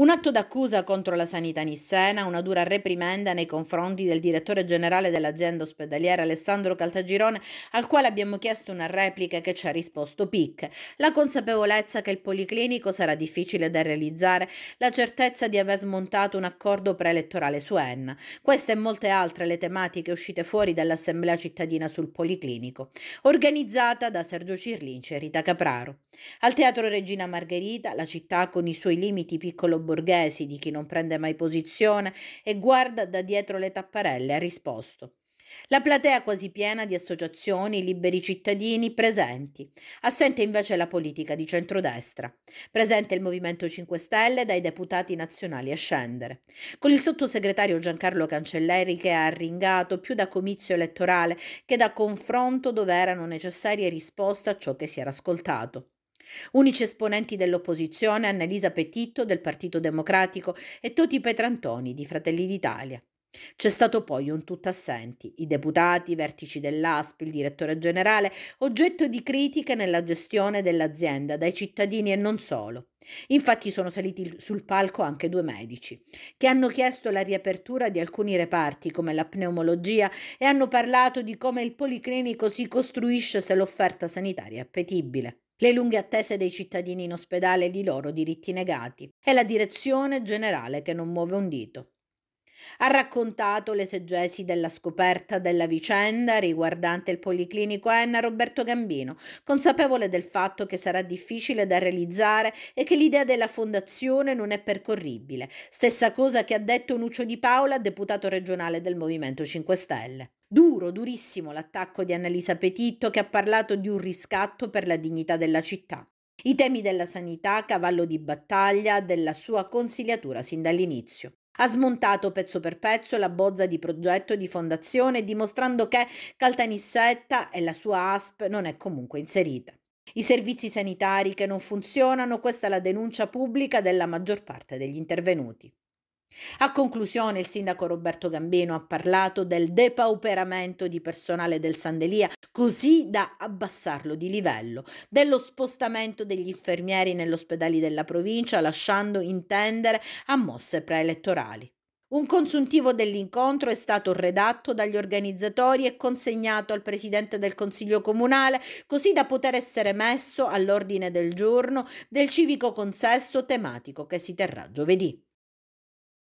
Un atto d'accusa contro la sanità nissena, una dura reprimenda nei confronti del direttore generale dell'azienda ospedaliera Alessandro Caltagirone, al quale abbiamo chiesto una replica che ci ha risposto PIC. La consapevolezza che il policlinico sarà difficile da realizzare, la certezza di aver smontato un accordo preelettorale su Enna. Queste e molte altre le tematiche uscite fuori dall'Assemblea cittadina sul policlinico, organizzata da Sergio Cirlinci e Rita Capraro. Al Teatro Regina Margherita, la città con i suoi limiti piccolo borghesi, di chi non prende mai posizione e guarda da dietro le tapparelle, ha risposto. La platea quasi piena di associazioni, liberi cittadini presenti. Assente invece la politica di centrodestra. Presente il Movimento 5 Stelle dai deputati nazionali a scendere. Con il sottosegretario Giancarlo Cancelleri che ha arringato più da comizio elettorale che da confronto dove erano necessarie risposte a ciò che si era ascoltato. Unici esponenti dell'opposizione Annalisa Petitto del Partito Democratico e Toti Petrantoni di Fratelli d'Italia. C'è stato poi un tutto assenti, i deputati, i vertici dell'ASP, il direttore generale, oggetto di critiche nella gestione dell'azienda dai cittadini e non solo. Infatti sono saliti sul palco anche due medici, che hanno chiesto la riapertura di alcuni reparti come la pneumologia e hanno parlato di come il policlinico si costruisce se l'offerta sanitaria è appetibile le lunghe attese dei cittadini in ospedale e i loro diritti negati e la direzione generale che non muove un dito. Ha raccontato l'esegesi della scoperta della vicenda riguardante il Policlinico Enna Roberto Gambino, consapevole del fatto che sarà difficile da realizzare e che l'idea della fondazione non è percorribile. Stessa cosa che ha detto Nuccio Di Paola, deputato regionale del Movimento 5 Stelle. Duro, durissimo l'attacco di Annalisa Petitto che ha parlato di un riscatto per la dignità della città. I temi della sanità, cavallo di battaglia della sua consigliatura sin dall'inizio. Ha smontato pezzo per pezzo la bozza di progetto di fondazione, dimostrando che Caltanissetta e la sua ASP non è comunque inserita. I servizi sanitari che non funzionano, questa è la denuncia pubblica della maggior parte degli intervenuti. A conclusione il sindaco Roberto Gambino ha parlato del depauperamento di personale del Sandelia così da abbassarlo di livello, dello spostamento degli infermieri negli ospedali della provincia lasciando intendere a mosse preelettorali. Un consuntivo dell'incontro è stato redatto dagli organizzatori e consegnato al Presidente del Consiglio Comunale, così da poter essere messo all'ordine del giorno del civico consesso tematico che si terrà giovedì.